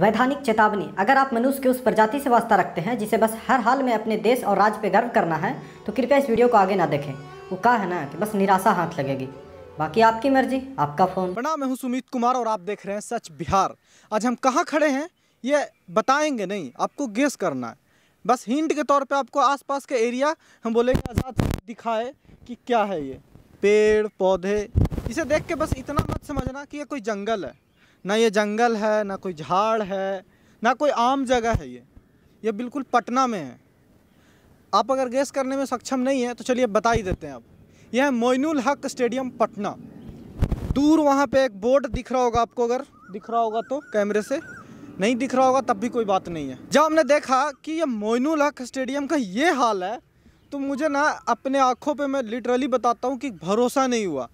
वैधानिक चेतावनी अगर आप मनुष्य के उस प्रजाति से वास्ता रखते हैं जिसे बस हर हाल में अपने देश और राज्य पर गर्व करना है तो कृपया इस वीडियो को आगे ना देखें वो कहा है ना कि बस निराशा हाथ लगेगी बाकी आपकी मर्जी आपका फोन बना मैं हूँ सुमित कुमार और आप देख रहे हैं सच बिहार आज हम कहाँ खड़े हैं ये बताएंगे नहीं आपको गेस करना है बस हिंट के तौर पर आपको आसपास के एरिया हम बोलेंगे आज़ाद दिखाए कि क्या है ये पेड़ पौधे इसे देख के बस इतना मत समझना कि ये कोई जंगल है ना ये जंगल है ना कोई झाड़ है ना कोई आम जगह है ये ये बिल्कुल पटना में है आप अगर गेस करने में सक्षम नहीं है तो चलिए बता ही देते हैं आप यह है मोइनुल हक स्टेडियम पटना दूर वहाँ पे एक बोर्ड दिख रहा होगा आपको अगर दिख रहा होगा तो कैमरे से नहीं दिख रहा होगा तब भी कोई बात नहीं है जब हमने देखा कि यह मोइनुल हक स्टेडियम का ये हाल है तो मुझे ना अपने आँखों पर मैं लिटरली बताता हूँ कि भरोसा नहीं हुआ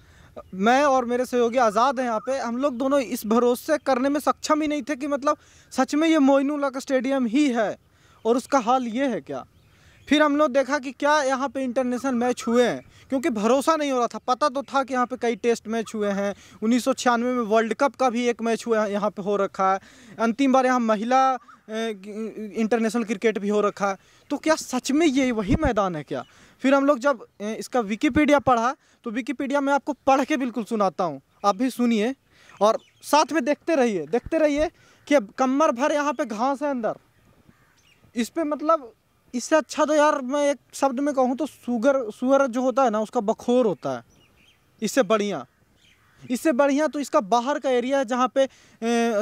मैं और मेरे सहयोगी आज़ाद हैं यहाँ पे हम लोग दोनों इस भरोसे करने में सक्षम ही नहीं थे कि मतलब सच में ये मोइनुल्ला का स्टेडियम ही है और उसका हाल ये है क्या फिर हम लोग देखा कि क्या यहाँ पे इंटरनेशनल मैच हुए हैं क्योंकि भरोसा नहीं हो रहा था पता तो था कि यहाँ पे कई टेस्ट मैच हुए हैं उन्नीस में वर्ल्ड कप का भी एक मैच हुआ है यहाँ पे हो रखा है अंतिम बार यहाँ महिला इंटरनेशनल क्रिकेट भी हो रखा है तो क्या सच में ये वही मैदान है क्या फिर हम लोग जब इसका विकीपीडिया पढ़ा तो विकीपीडिया में आपको पढ़ के बिल्कुल सुनाता हूँ आप भी सुनिए और साथ में देखते रहिए देखते रहिए कि अब कमर भर यहाँ पे घास है अंदर इस पर मतलब इससे अच्छा तो यार मैं एक शब्द में कहूँ तो सुगर सुअर जो होता है ना उसका बखोर होता है इससे बढ़िया इससे बढ़िया तो इसका बाहर का एरिया है जहाँ पे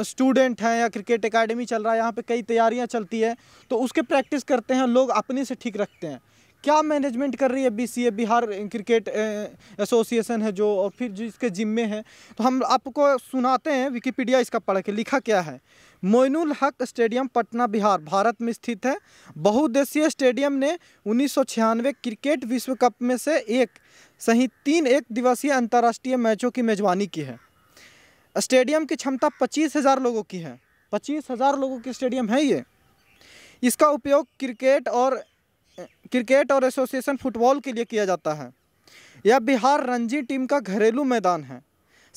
स्टूडेंट हैं या क्रिकेट अकेडमी चल रहा है यहाँ पे कई तैयारियाँ चलती है तो उसके प्रैक्टिस करते हैं लोग अपने से ठीक रखते हैं क्या मैनेजमेंट कर रही है B A Bihar cricket association है जो और फिर जो इसके जिम्मे हैं तो हम आपको सुनाते हैं विकीपीडिया इसका पढ़ के लिखा क्या है मोइनुल हक स्टेडियम पटना बिहार भारत में स्थित है बहुदेशीय स्टेडियम ने उन्नीस क्रिकेट विश्व कप में से एक सही तीन एक दिवसीय अंतर्राष्ट्रीय मैचों की मेजबानी की है स्टेडियम की क्षमता पच्चीस हज़ार लोगों की है पच्चीस हज़ार लोगों की स्टेडियम है ये इसका उपयोग क्रिकेट और क्रिकेट और एसोसिएशन फुटबॉल के लिए किया जाता है यह बिहार रणजी टीम का घरेलू मैदान है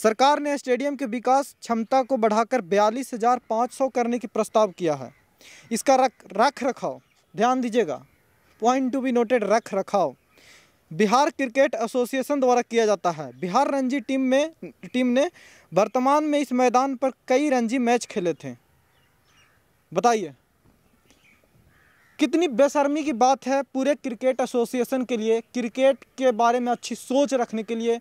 सरकार ने स्टेडियम के विकास क्षमता को बढ़ाकर बयालीस हज़ार पाँच सौ करने की प्रस्ताव किया है इसका रख रख रखाव ध्यान दीजिएगा पॉइंट टू बी नोटेड रख रखाव बिहार क्रिकेट एसोसिएशन द्वारा किया जाता है बिहार रणजी टीम में टीम ने वर्तमान में इस मैदान पर कई रणजी मैच खेले थे बताइए कितनी बेशर्मी की बात है पूरे क्रिकेट एसोसिएशन के लिए क्रिकेट के बारे में अच्छी सोच रखने के लिए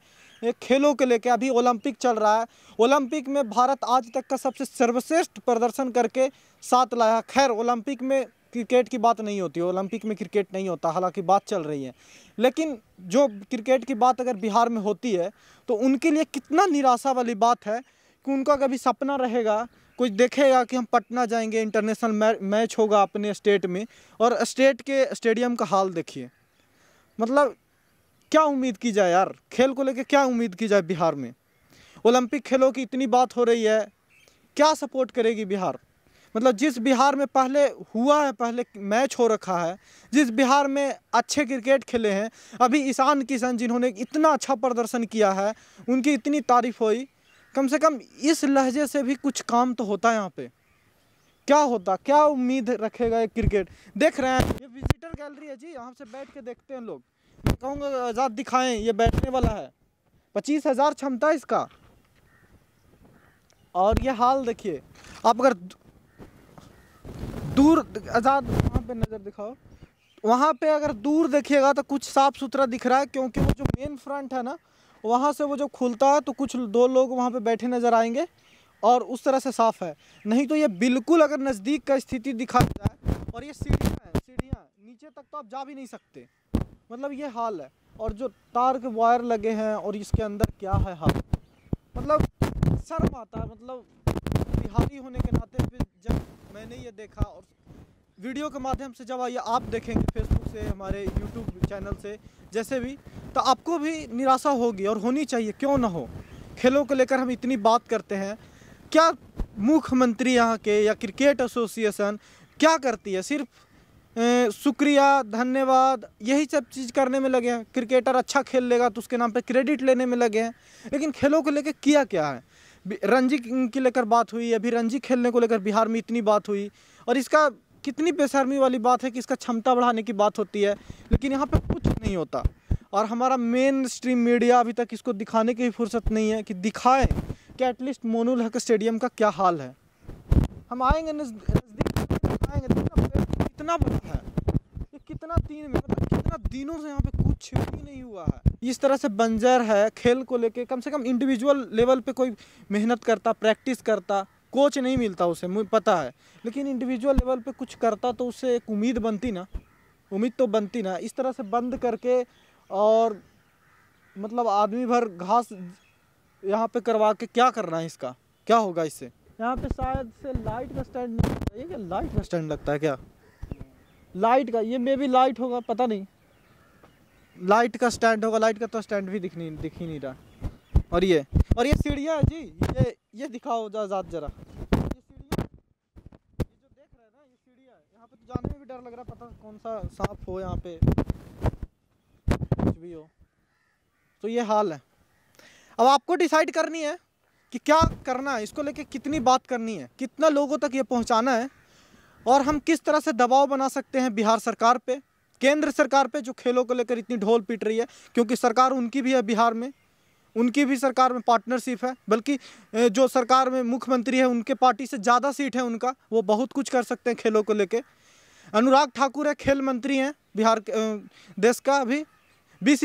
खेलों के लेके अभी ओलंपिक चल रहा है ओलंपिक में भारत आज तक का सबसे सर्वश्रेष्ठ प्रदर्शन करके साथ लाया खैर ओलंपिक में क्रिकेट की बात नहीं होती ओलंपिक में क्रिकेट नहीं होता हालांकि बात चल रही है लेकिन जो क्रिकेट की बात अगर बिहार में होती है तो उनके लिए कितना निराशा वाली बात है कि उनका कभी सपना रहेगा कुछ देखेगा कि हम पटना जाएंगे इंटरनेशनल मैच होगा अपने स्टेट में और स्टेट के स्टेडियम का हाल देखिए मतलब क्या उम्मीद की जाए यार खेल को लेकर क्या उम्मीद की जाए बिहार में ओलंपिक खेलों की इतनी बात हो रही है क्या सपोर्ट करेगी बिहार मतलब जिस बिहार में पहले हुआ है पहले मैच हो रखा है जिस बिहार में अच्छे क्रिकेट खेले हैं अभी ईशान किशन जिन्होंने इतना अच्छा प्रदर्शन किया है उनकी इतनी तारीफ हुई कम से कम इस लहजे से भी कुछ काम तो होता है यहाँ पे क्या होता क्या उम्मीद रखेगा ये क्रिकेट देख रहे हैं ये विजिटर गैलरी है जी यहाँ से बैठ के देखते हैं लोग कहूँगा आज़ाद दिखाएं ये बैठने वाला है पच्चीस हज़ार क्षमता इसका और ये हाल देखिए आप अगर दूर आज़ाद वहाँ पे नज़र दिखाओ वहाँ पे अगर दूर देखिएगा तो कुछ साफ़ सुथरा दिख रहा है क्योंकि वो जो मेन फ्रंट है ना वहाँ से वो जो खुलता है तो कुछ दो लोग वहाँ पे बैठे नज़र आएंगे और उस तरह से साफ़ है नहीं तो ये बिल्कुल अगर नज़दीक का स्थिति दिखाता जाए और ये सीढ़ियाँ हैं सीढ़ियाँ नीचे तक तो आप जा भी नहीं सकते मतलब ये हाल है और जो तार के वायर लगे हैं और इसके अंदर क्या है हाल मतलब शर्म आता है मतलब बिहारी होने के नाते फिर जब मैंने ये देखा और वीडियो के माध्यम से जब आइए आप देखेंगे फेसबुक से हमारे यूट्यूब चैनल से जैसे भी तो आपको भी निराशा होगी और होनी चाहिए क्यों ना हो खेलों को लेकर हम इतनी बात करते हैं क्या मुख्यमंत्री यहाँ के या क्रिकेट एसोसिएशन क्या करती है सिर्फ शुक्रिया धन्यवाद यही सब चीज़ करने में लगे हैं क्रिकेटर अच्छा खेल लेगा तो उसके नाम पे क्रेडिट लेने में लगे हैं लेकिन खेलों को लेकर किया क्या है रणजी की लेकर बात हुई अभी रणजी खेलने को लेकर बिहार में इतनी बात हुई और इसका कितनी बेशर्मी वाली बात है कि इसका क्षमता बढ़ाने की बात होती है लेकिन यहाँ पर कुछ नहीं होता और हमारा मेन स्ट्रीम मीडिया अभी तक इसको दिखाने की भी फुर्सत नहीं है कि दिखाएँ कि एटलीस्ट मोनू लहक स्टेडियम का क्या हाल है हम आएंगे नज़दीक तो इतना कितना तीन मतलब कितना दिनों से यहाँ पे कुछ भी नहीं हुआ है इस तरह से बंजर है खेल को लेके कम से कम इंडिविजुअल लेवल पे कोई मेहनत करता प्रैक्टिस करता कोच नहीं मिलता उसे मुझे पता है लेकिन इंडिविजुअल लेवल पे कुछ करता तो उससे एक उम्मीद बनती ना उम्मीद तो बनती ना इस तरह से बंद करके और मतलब आदमी भर घास यहाँ पे करवा के क्या करना है इसका क्या होगा इससे यहाँ पे शायद से लाइट का स्टैंड नहीं ये क्या लाइट का स्टैंड लगता है क्या लाइट का ये मे भी लाइट होगा पता नहीं लाइट का स्टैंड होगा लाइट का तो स्टैंड भी दिख नहीं दिख ही नहीं रहा और ये और ये सीढ़िया जी ये ये दिखाओ आज़ाद जरा तो जाने में भी डर लग रहा है पता कौन सा सांप हो यहाँ पे कुछ भी हो तो ये हाल है अब आपको डिसाइड करनी है कि क्या करना है इसको लेके कितनी बात करनी है कितना लोगों तक ये पहुँचाना है और हम किस तरह से दबाव बना सकते हैं बिहार सरकार पे केंद्र सरकार पे जो खेलों को लेकर इतनी ढोल पीट रही है क्योंकि सरकार उनकी भी है बिहार में उनकी भी सरकार में पार्टनरशिप है बल्कि जो सरकार में मुख्यमंत्री है उनके पार्टी से ज़्यादा सीट है उनका वो बहुत कुछ कर सकते हैं खेलों को लेकर अनुराग ठाकुर है खेल मंत्री हैं बिहार देश का अभी बी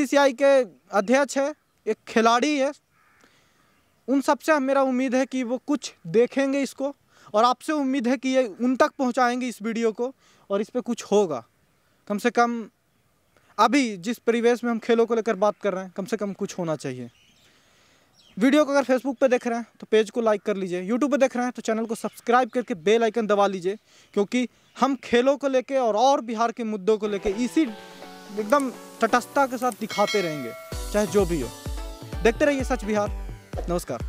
के अध्यक्ष है एक खिलाड़ी है उन सबसे मेरा उम्मीद है कि वो कुछ देखेंगे इसको और आपसे उम्मीद है कि ये उन तक पहुंचाएंगे इस वीडियो को और इस पर कुछ होगा कम से कम अभी जिस परिवेश में हम खेलों को लेकर बात कर रहे हैं कम से कम कुछ होना चाहिए वीडियो को अगर फेसबुक पर देख रहे हैं तो पेज को लाइक कर लीजिए यूट्यूब पर देख रहे हैं तो चैनल को सब्सक्राइब करके बेल आइकन दबा लीजिए क्योंकि हम खेलों को लेके और और बिहार के मुद्दों को लेके इसी एकदम तटस्थता के साथ दिखाते रहेंगे चाहे जो भी हो देखते रहिए सच बिहार नमस्कार